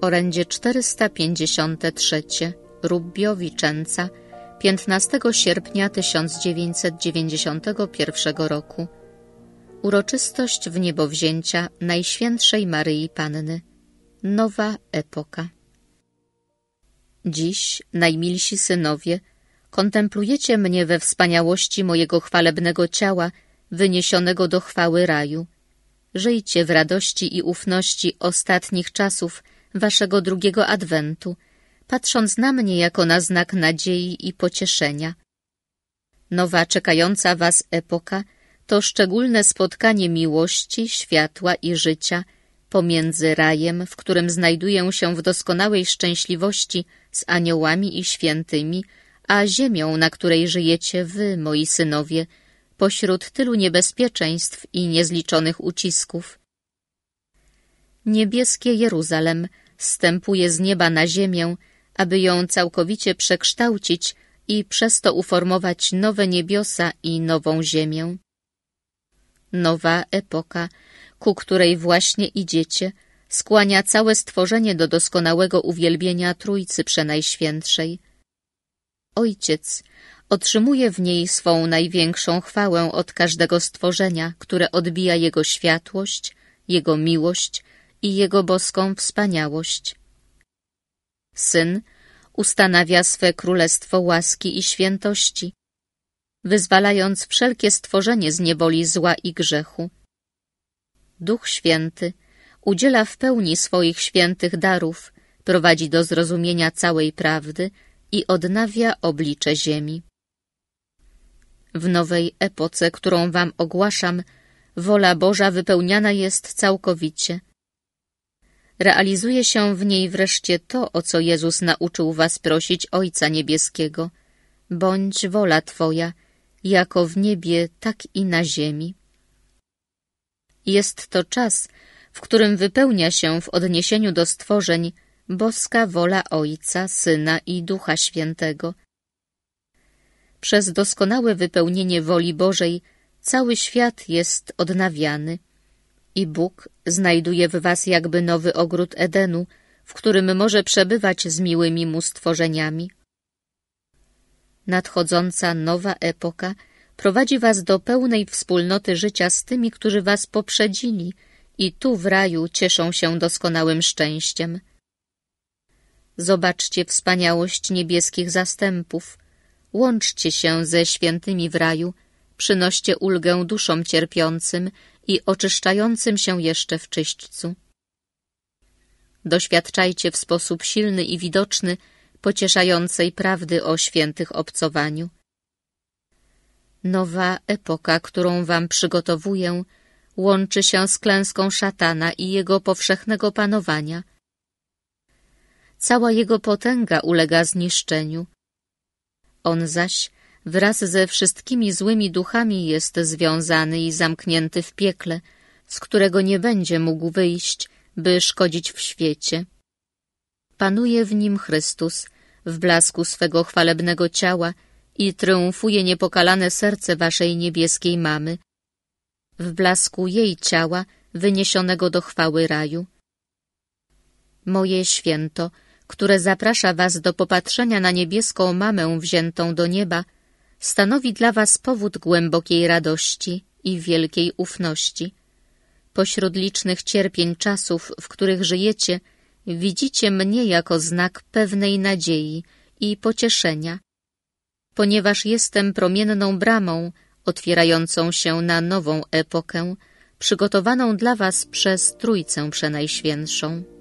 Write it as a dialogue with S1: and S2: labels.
S1: Orędzie 453 Rubbio Vicenza 15 sierpnia 1991 roku Uroczystość w niebowzięcia Najświętszej Maryi Panny Nowa epoka Dziś, najmilsi synowie, kontemplujecie mnie we wspaniałości mojego chwalebnego ciała wyniesionego do chwały raju. Żyjcie w radości i ufności ostatnich czasów – waszego drugiego adwentu, patrząc na mnie jako na znak nadziei i pocieszenia. Nowa czekająca was epoka to szczególne spotkanie miłości, światła i życia pomiędzy rajem, w którym znajduję się w doskonałej szczęśliwości z aniołami i świętymi, a ziemią, na której żyjecie wy, moi synowie, pośród tylu niebezpieczeństw i niezliczonych ucisków. Niebieskie Jeruzalem – zstępuje z nieba na ziemię, aby ją całkowicie przekształcić i przez to uformować nowe niebiosa i nową ziemię. Nowa epoka, ku której właśnie idziecie, skłania całe stworzenie do doskonałego uwielbienia Trójcy Przenajświętszej. Ojciec otrzymuje w niej swą największą chwałę od każdego stworzenia, które odbija jego światłość, jego miłość, i Jego boską wspaniałość. Syn ustanawia swe królestwo łaski i świętości, wyzwalając wszelkie stworzenie z niewoli zła i grzechu. Duch Święty udziela w pełni swoich świętych darów, prowadzi do zrozumienia całej prawdy i odnawia oblicze ziemi. W nowej epoce, którą wam ogłaszam, wola Boża wypełniana jest całkowicie – realizuje się w niej wreszcie to, o co Jezus nauczył was prosić Ojca Niebieskiego. Bądź wola Twoja, jako w niebie, tak i na ziemi. Jest to czas, w którym wypełnia się w odniesieniu do stworzeń boska wola Ojca, Syna i Ducha Świętego. Przez doskonałe wypełnienie woli Bożej cały świat jest odnawiany – i Bóg znajduje w was jakby nowy ogród Edenu, w którym może przebywać z miłymi mu stworzeniami. Nadchodząca nowa epoka prowadzi was do pełnej wspólnoty życia z tymi, którzy was poprzedzili i tu w raju cieszą się doskonałym szczęściem. Zobaczcie wspaniałość niebieskich zastępów, łączcie się ze świętymi w raju, przynoście ulgę duszom cierpiącym i oczyszczającym się jeszcze w czyśćcu. Doświadczajcie w sposób silny i widoczny pocieszającej prawdy o świętych obcowaniu. Nowa epoka, którą wam przygotowuję, łączy się z klęską szatana i jego powszechnego panowania. Cała jego potęga ulega zniszczeniu. On zaś wraz ze wszystkimi złymi duchami jest związany i zamknięty w piekle, z którego nie będzie mógł wyjść, by szkodzić w świecie. Panuje w nim Chrystus, w blasku swego chwalebnego ciała i triumfuje niepokalane serce waszej niebieskiej mamy, w blasku jej ciała wyniesionego do chwały raju. Moje święto, które zaprasza was do popatrzenia na niebieską mamę wziętą do nieba, stanowi dla was powód głębokiej radości i wielkiej ufności. Pośród licznych cierpień czasów, w których żyjecie, widzicie mnie jako znak pewnej nadziei i pocieszenia, ponieważ jestem promienną bramą otwierającą się na nową epokę, przygotowaną dla was przez Trójcę Przenajświętszą.